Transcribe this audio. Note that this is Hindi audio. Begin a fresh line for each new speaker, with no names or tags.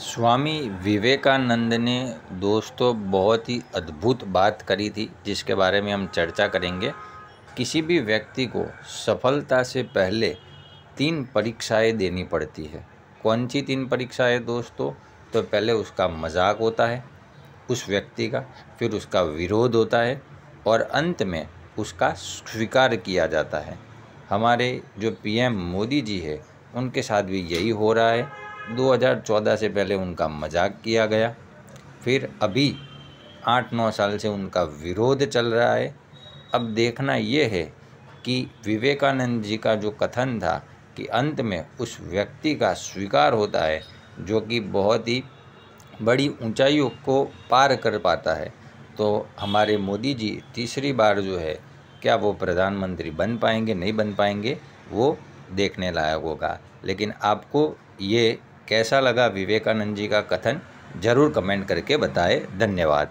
स्वामी विवेकानंद ने दोस्तों बहुत ही अद्भुत बात करी थी जिसके बारे में हम चर्चा करेंगे किसी भी व्यक्ति को सफलता से पहले तीन परीक्षाएं देनी पड़ती है कौन सी तीन परीक्षाएं दोस्तों तो पहले उसका मजाक होता है उस व्यक्ति का फिर उसका विरोध होता है और अंत में उसका स्वीकार किया जाता है हमारे जो पीएम मोदी जी है उनके साथ भी यही हो रहा है 2014 से पहले उनका मजाक किया गया फिर अभी आठ नौ साल से उनका विरोध चल रहा है अब देखना ये है कि विवेकानंद जी का जो कथन था कि अंत में उस व्यक्ति का स्वीकार होता है जो कि बहुत ही बड़ी ऊंचाइयों को पार कर पाता है तो हमारे मोदी जी तीसरी बार जो है क्या वो प्रधानमंत्री बन पाएंगे नहीं बन पाएंगे वो देखने लायक होगा लेकिन आपको ये कैसा लगा विवेकानंद जी का कथन ज़रूर कमेंट करके बताएं धन्यवाद